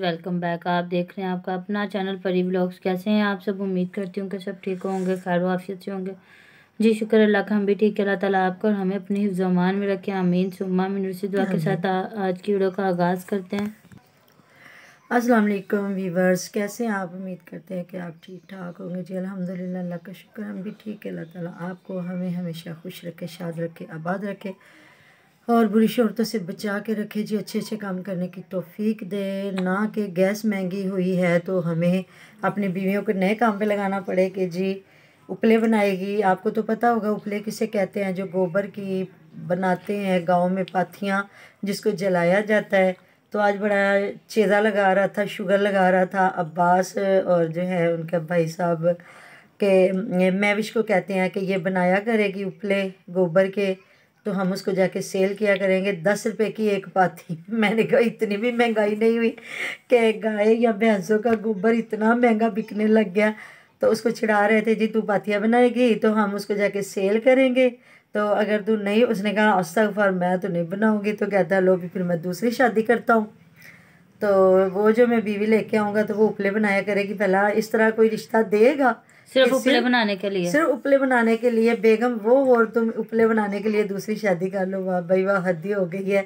Welcome back आप देख रहे हैं आपका अपना चैनल परी ब्लॉग्स कैसे हैं आप सब उम्मीद करती हूँ कि सब ठीक होंगे खैर वाफियत से होंगे जी शुक्र अल्लाह का हम भी ठीक है अल्लाह ताला आपको और हमें अपने जमान में रखें आमीन सुमा मिनर दुआ के साथ आ, आज की वीडियो का आगाज़ करते हैं अस्सलाम वालेकुम वीवर्स कैसे हैं आप उम्मीद करते हैं कि आप ठीक ठाक होंगे जी अलहमदिल्ला अल्लाह का शुक्र हम भी ठीक है अल्लाह ताला आपको हमें हमेशा खुश रखे शाद रखे आबाद रखें और बुरी शोरतों से बचा के रखे जी अच्छे अच्छे काम करने की तोफ़ी दे ना कि गैस महंगी हुई है तो हमें अपनी बीवियों को नए काम पे लगाना पड़े कि जी उपले बनाएगी आपको तो पता होगा उपले किसे कहते हैं जो गोबर की बनाते हैं गांव में पाथियाँ जिसको जलाया जाता है तो आज बड़ा चेदा लगा रहा था शुगर लगा रहा था अब्बास और जो है उनके भाई साहब के मैविश को कहते हैं कि ये बनाया करेगी उपले गोबर के तो हम उसको जाके सेल किया करेंगे दस रुपए की एक पाथी मैंने कहा इतनी भी महंगाई नहीं हुई कि गाय या भैंसों का गोबर इतना महंगा बिकने लग गया तो उसको छिड़ा रहे थे जी तू पाथियाँ बनाएगी तो हम उसको जाके सेल करेंगे तो अगर तू नहीं उसने कहा फार मैं तो नहीं बनाऊँगी तो कहता लो भी फिर मैं दूसरी शादी करता हूँ तो वो जो मैं बीवी लेके आऊँगा तो वो उपले बनाया करेगी भला इस तरह कोई रिश्ता देगा सिर्फ उपले बनाने के लिए सिर्फ उपले बनाने के लिए बेगम वो और तुम उपले बनाने के लिए दूसरी शादी कर लो वाह भाई वाह हद्दी हो गई है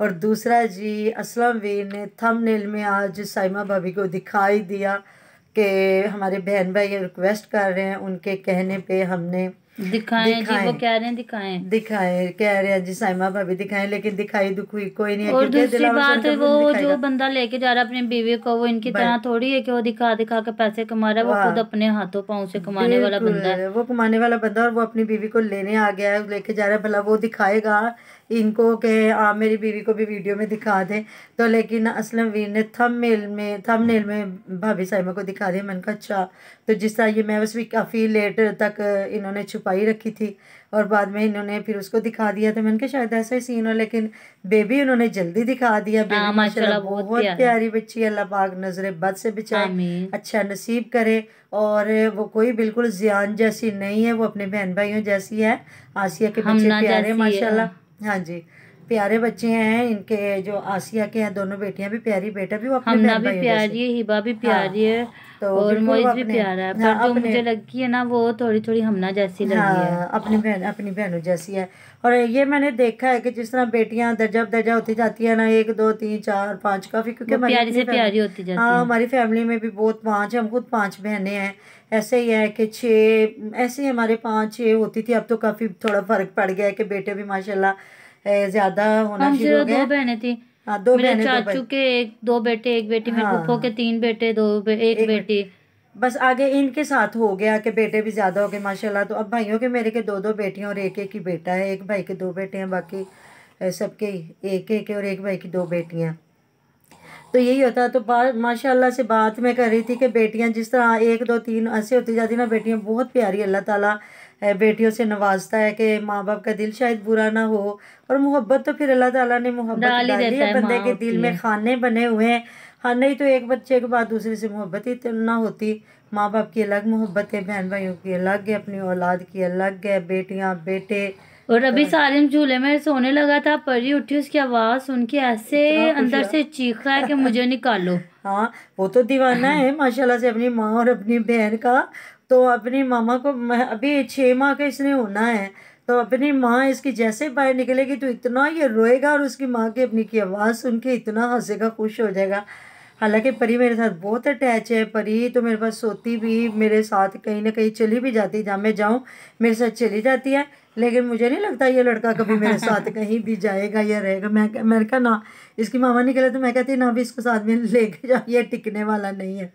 और दूसरा जी असलम वीर ने थंबनेल में आज साइमा भाभी को दिखाई दिया कि हमारे बहन भाई रिक्वेस्ट कर रहे हैं उनके कहने पे हमने दिखाएं दिखाएं जी वो कह रहे हैं दिखाएं दिखाएं कह रहे हैं जी साइमा भाभी दिखाएं लेकिन दिखाई दुखी कोई नहीं है और दूसरी बात है वो जो बंदा लेके जा रहा है अपनी बीवी को वो इनकी तरह थोड़ी है कि दिखा के पैसे कमा रहा है वो हाँ। खुद अपने हाथों पाँव से कमाने वाला बंदा है वो कमाने वाला बंदा और वो अपनी बीवी को लेने आ गया है लेके जा रहा है भला वो दिखाएगा इनको के आप हाँ, मेरी बीवी को भी वीडियो में दिखा दे तो लेकिन असलम वीर ने थम मेल में थम नेल में भाभी साइमा को दिखा दिया मैंने कहा अच्छा तो जिस तरह ये मैं बस भी काफ़ी लेट तक इन्होंने छुपा छुपाई रखी थी और बाद में इन्होंने फिर उसको दिखा दिया तो मैंने कहा शायद ऐसा ही सीन हो लेकिन बेबी उन्होंने जल्दी दिखा दिया बेबी हाँ, माशाल्लाह बहुत, बहुत प्यारी बच्ची अल्लाह पाक नजर बद से बचाए अच्छा नसीब करे और वो कोई बिल्कुल जियान जैसी नहीं है वो अपने बहन भाइयों जैसी है आसिया के बच्चे प्यारे माशाल्लाह हाँ जी प्यारे बच्चे हैं इनके जो आसिया के हैं दोनों बेटियां भी प्यारी बेटा भी वो अपने भी प्यारी है हिबा भी हाँ, प्यारी है तो और मोइज भी प्यारा है हाँ, पर जो मुझे लगी है ना वो थोड़ी थोड़ी हमना जैसी लगी हाँ, है अपनी बहन अपनी बहनों जैसी है और ये मैंने देखा है कि जिस तरह बेटियां दर्जा दर्जा होती जाती है ना एक दो तीन चार पाँच काफ़ी क्योंकि हमारी से प्यारी होती जाती हाँ हमारी फैमिली में भी बहुत पाँच हम खुद पाँच बहने हैं ऐसे ही है कि छः ऐसे ही हमारे पाँच छः होती थी अब तो काफ़ी थोड़ा फ़र्क पड़ गया है कि बेटे भी माशाल्लाह ज्यादा होना हाँ, शुरू हो गया दो बहने थी हाँ दो मेरे चाचू के एक दो बेटे एक बेटी मेरे हाँ। फूफो के तीन बेटे दो बे, एक, एक बेटी बस आगे इनके साथ हो गया कि बेटे भी ज़्यादा हो गए माशाल्लाह तो अब भाइयों के मेरे के दो दो बेटियां और एक एक ही बेटा है एक भाई के दो बेटे हैं बाकी सबके एक एक और एक भाई की दो बेटियां तो यही होता है तो माशाल्लाह से बात मैं कर रही थी कि बेटियां जिस तरह एक दो तीन ऐसे होती जाती ना बेटियां बहुत प्यारी अल्लाह ताला बेटियों से नवाजता है कि माँ बाप का दिल शायद बुरा ना हो और मोहब्बत तो फिर अल्लाह ताला ने मोहब्बत डाली है बंदे के दिल में खाने बने हुए हैं हाँ नहीं तो एक बच्चे के बाद दूसरे से मोहब्बत ही तो ना होती माँ बाप की अलग मोहब्बत है बहन भाइयों की अलग है अपनी औलाद की अलग है बेटियाँ बेटे और अभी तो, सालिम झूले में सोने लगा था परी उठी उसकी आवाज़ सुन के ऐसे अंदर से चीखा है कि मुझे निकालो हाँ वो तो दीवाना है माशाल्लाह से अपनी माँ और अपनी बहन का तो अपनी मामा को अभी छः माह का इसने होना है तो अपनी माँ इसकी जैसे बाहर निकलेगी तो इतना ये रोएगा और उसकी माँ की अपनी की आवाज़ सुन के इतना हंसेगा खुश हो जाएगा हालांकि परी मेरे साथ बहुत अटैच है परी तो मेरे पास सोती भी मेरे साथ कहीं ना कहीं चली भी जाती जहाँ मैं जाऊँ मेरे साथ चली जाती है लेकिन मुझे नहीं लगता ये लड़का कभी मेरे साथ कहीं भी जाएगा या रहेगा मैं मैंने कहा ना इसकी मामा निकले तो मैं कहती ना भी इसको साथ में लेके जाओ ये टिकने वाला नहीं है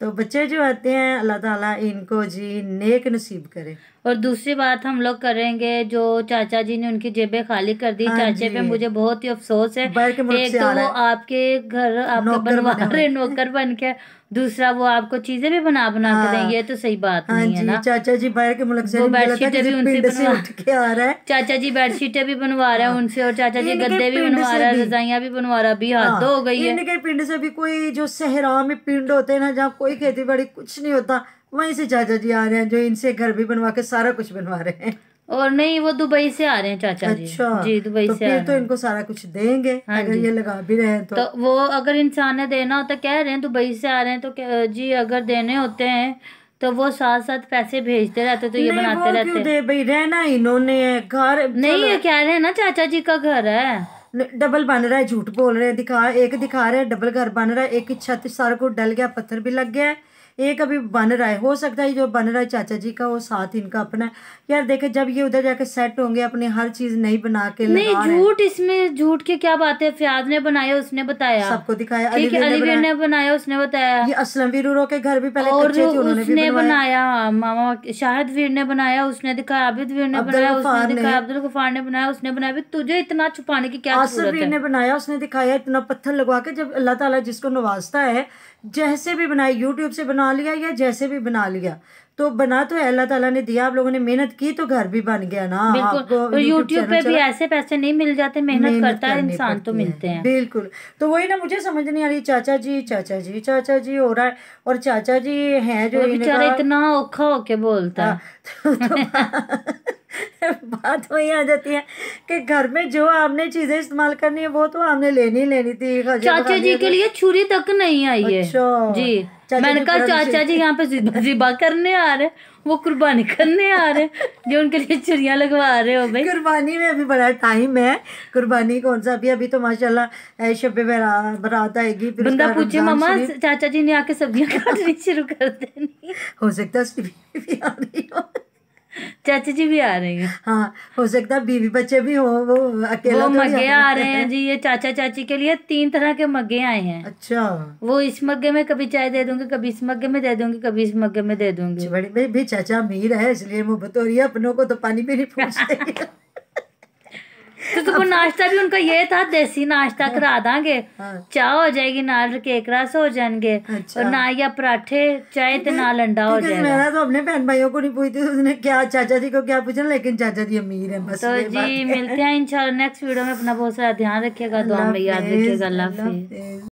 तो बच्चे जो आते हैं अल्लाह ताला इनको जी नेक नसीब करे और दूसरी बात हम लोग करेंगे जो चाचा जी ने उनकी जेबें खाली कर दी हाँ चाचे पे मुझे बहुत ही अफसोस है एक तो वो आपके घर आपको बनवा रहे नौकर बन के दूसरा वो आपको चीजें भी बना बना हाँ, के देंगे तो सही बात हाँ, नहीं है ना चाचा जी बाहर के मुल्क से बेडशीटें भी उनसे बनवा रहा है चाचा जी बेडशीटें भी बनवा रहे हैं हाँ। उनसे और चाचा जी गद्दे भी बनवा रहे हैं रजाइया भी बनवा रहा भी हाथ हो हाँ। गई है पिंड से भी कोई जो सहरा में पिंड होते हैं ना जहाँ कोई खेती बाड़ी कुछ नहीं होता वहीं से चाचा जी आ रहे हैं जो इनसे घर भी बनवा के सारा कुछ बनवा रहे हैं और नहीं वो दुबई से आ रहे हैं चाचा जी अच्छा, जी दुबई तो से फिर तो इनको सारा कुछ देंगे हाँ अगर ये लगा भी रहे हैं तो, तो वो अगर इंसान ने देना होता कह रहे हैं दुबई से आ रहे हैं तो जी अगर देने होते हैं तो वो साथ साथ पैसे भेजते रहते तो ये बनाते रहते दे भाई रहना इन्होंने घर नहीं ये कह रहे हैं ना चाचा जी का घर है डबल बन रहा है झूठ बोल रहे हैं दिखा एक दिखा रहे हैं डबल घर बन रहा है एक छत सारा को डल गया पत्थर भी लग गया है एक अभी बन रहा है हो सकता है जो बन रहा है चाचा जी का वो साथ इनका अपना है यार देखे जब ये उधर जाके सेट होंगे अपनी हर चीज नहीं बना के नहीं झूठ इसमें झूठ के क्या बात है फयाज ने बनाया उसने बताया सबको दिखाया ठीक है अलीवीर ने बनाया उसने बताया ये असलम वीर के घर भी पहले और उसने बनाया मामा शाहिद वीर ने बनाया उसने दिखाया अबिद वीर ने बनाया उसने दिखाया अब्दुल गफार ने बनाया उसने बनाया तुझे इतना छुपाने की क्या आसफ वीर ने बनाया उसने दिखाया इतना पत्थर लगवा के जब अल्लाह ताला जिसको नवाजता है जैसे भी बनाए यूट्यूब से बना लिया या जैसे भी बना लिया तो बना तो अल्लाह ताला ने दिया आप लोगों ने मेहनत की तो घर भी बन गया ना तो यूट्यूब पे भी ऐसे पैसे नहीं मिल जाते मेहनत करता है इंसान तो मिलते हैं बिल्कुल तो वही ना मुझे समझ नहीं आ रही चाचा जी चाचा जी चाचा जी हो रहा है और चाचा जी है जो बेचारा तो- इतना औखा होके बोलता बात वही आ जाती है कि घर में जो आपने चीजें इस्तेमाल करनी है वो तो आपने लेनी लेनी थी चाचा जी के तो। लिए छुरी तक नहीं आई है अच्छा। जी मैंने कहा चाचा जी यहाँ पे जिबा करने आ रहे वो कुर्बानी करने आ रहे जो उनके लिए चिड़िया लगवा रहे हो भाई कुर्बानी में अभी बड़ा टाइम है कुर्बानी कौन सा अभी अभी तो माशाल्लाह शबे बरात आएगी बंदा पूछे मामा चाचा जी ने आके सब्जियां काटनी शुरू कर देनी हो सकता है हो चाची जी भी आ रही हैं हाँ हो सकता है बीवी बच्चे भी हो वो अकेला वो मगे आ रहे हैं जी ये चाचा चाची के लिए तीन तरह के मगे आए हैं अच्छा वो इस मगे में कभी चाय दे दूंगी कभी इस मगे में दे दूंगी कभी इस मगे में दे दूंगी बड़ी भाई भी चाचा अमीर है इसलिए मुँह बतौरी अपनों को तो पानी भी नहीं पूछते तो वो नाश्ता भी उनका ये था देसी नाश्ता हाँ। करा देंगे हाँ। चाय हो जाएगी नाल केक रस हो जाएंगे अच्छा। और ना या पराठे चाय ते ना अंडा हो जाएगा मैं तो अपने बहन भाइयों को नहीं पूछती उसने क्या चाचा जी को क्या पूछना लेकिन चाचा जी अमीर है बस तो जी मिलते हैं इंशाल्लाह नेक्स्ट वीडियो में अपना बहुत सारा ध्यान रखिएगा दुआ में याद रखिएगा अल्लाह हाफिज़